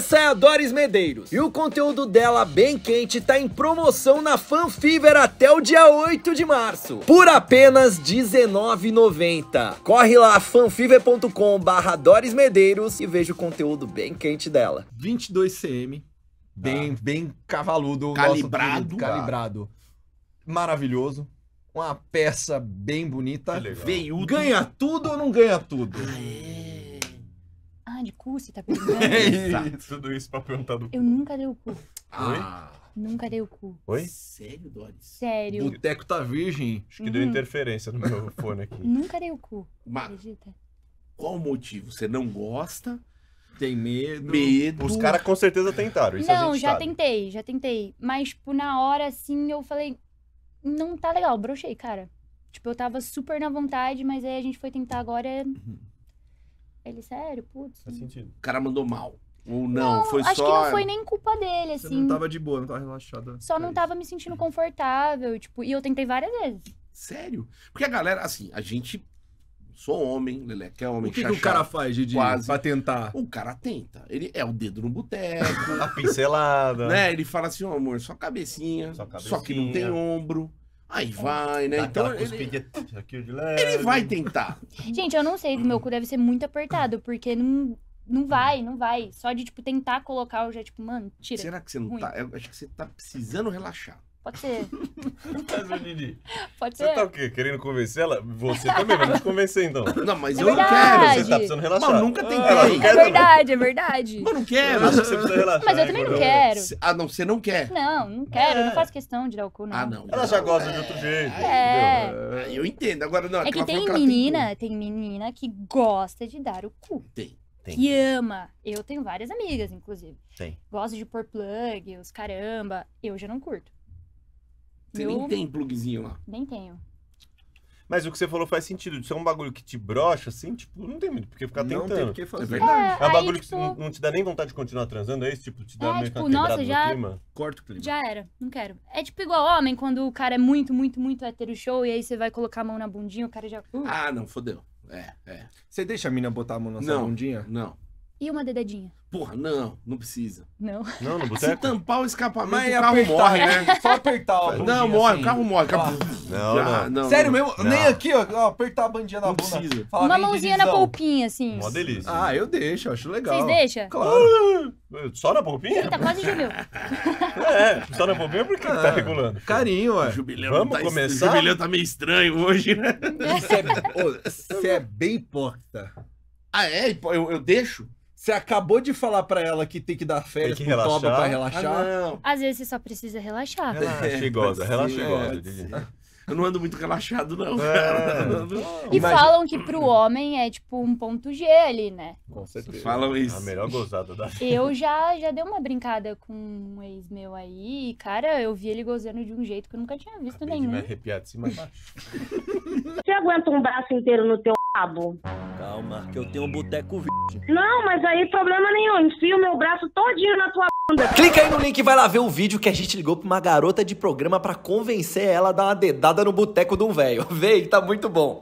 Essa é a Doris Medeiros. E o conteúdo dela bem quente tá em promoção na Fanfiver até o dia 8 de março. Por apenas R$19,90. Corre lá, fanfiver.com barra Doris Medeiros e veja o conteúdo bem quente dela. 22 cm, bem, ah. bem cavaludo. Calibrado. Nosso, calibrado. Maravilhoso uma peça bem bonita. Veio, Ganha tudo ou não ganha tudo? Ah, é de cu, você tá perguntando? É Exato. Tudo isso pra perguntar do cu. Eu nunca dei o cu. Ah. Nunca dei o cu. Oi? Sério, Doris? Sério. O Teco tá virgem. Acho que deu uhum. interferência no meu fone aqui. Nunca dei o cu. Mas- Acredita? Qual o motivo? Você não gosta? Tem medo. Medo. Os caras com certeza tentaram, isso a Não, gente já sabe. tentei, já tentei. Mas, tipo, na hora, assim, eu falei, não tá legal, brochei, cara. Tipo, eu tava super na vontade, mas aí a gente foi tentar agora, uhum. Ele, sério? Putz. Faz sentido. O cara mandou mal. Ou não, não foi acho só. Acho que não foi nem culpa dele, assim. Você não tava de boa, não tava relaxada. Só não é tava me sentindo confortável, tipo, e eu tentei várias vezes. Sério? Porque a galera, assim, a gente. Sou homem, lele que é homem. O que, chachá, que o cara faz, Didi, quase. pra tentar? O cara tenta. Ele é o dedo no boteco. a pincelada. Né? Ele fala assim, ó, oh, amor, só cabecinha, só cabecinha. Só que não tem ombro. Aí vai, né? então ele... ele vai tentar. Gente, eu não sei, meu cu deve ser muito apertado, porque não, não vai, não vai. Só de, tipo, tentar colocar, eu já, tipo, mano, tira. Será que você não ruim. tá... Eu acho que você tá precisando relaxar. Pode ser. Pode ser? Você tá o quê? Querendo convencer ela? Você também vai me convencer, então. Não, mas é eu não quero. Você tá precisando relaxar. Mas nunca tentei. Ah, não é verdade, é verdade. Mas não quero. Mas você precisa relaxar. Mas eu também não quero. Ah, não, você não quer. Não, não quero. É. Não faço questão de dar o cu, não. Ah, não. Ela já gosta de outro jeito. É. Ah, eu entendo. Agora, não, é que tem menina, tem menina que gosta de dar o cu. Tem. Tem. Que ama. Eu tenho várias amigas, inclusive. Tem. Gosto de pôr plug, os caramba. Eu já não curto. Você Meu... nem tem plugzinho lá. Nem tenho. Mas o que você falou faz sentido. Se é um bagulho que te brocha, assim, tipo, não tem muito porque ficar não tentando. Não tem porque é fazer. É verdade. É, é um bagulho tipo... que não te dá nem vontade de continuar transando, é isso? Tipo, te dá é, meio tipo, nossa, já... clima? Corta o clima. Já era, não quero. É tipo igual homem, quando o cara é muito, muito, muito hétero show, e aí você vai colocar a mão na bundinha, o cara já... Uh. Ah, não, fodeu. É, é. Você deixa a mina botar a mão na não, sua bundinha? Não, não. E uma dedadinha? Porra, não, não precisa. Não. Não, no boteco? Se tampar o escapamento, o carro apertar, morre, né? né? Só apertar, ó. Não, morre, assim. o carro morre. Ah. Não, não, não, Sério mesmo? Não. Nem aqui, ó, apertar a bandinha na não bunda. Precisa. uma mãozinha na polpinha, assim. Uma delícia. Ah, eu deixo, acho legal. Vocês deixam? Claro. só na polpinha? Eita, quase jubileu. é, só na polpinha porque tá ah, tá regulando. Carinho, ué. Jubileu Vamos tá começar? O jubileu tá meio estranho hoje, né? Você é, oh, é bem porta. Ah, é? Eu, eu deixo? Você acabou de falar para ela que tem que dar férias tem que pro Toba pra relaxar. Ah, Às vezes você só precisa relaxar. Relaxa e é, goza, relaxa e goza. Eu não ando muito relaxado, não. É. E Imagina. falam que pro homem é tipo um ponto G ali, né? Com certeza. Falam é isso. A melhor gozada da vida. Eu já, já dei uma brincada com um ex meu aí. cara, eu vi ele gozando de um jeito que eu nunca tinha visto Acabei nenhum. De me arrepiar de cima e baixo. Você aguenta um braço inteiro no teu rabo? Calma, que eu tenho um boteco virgem. Não, mas aí problema nenhum. Enfio meu braço todinho na tua bunda. Clica aí no link e vai lá ver o vídeo que a gente ligou pra uma garota de programa pra convencer ela a dar uma dedada no boteco de um velho. Vê, tá muito bom.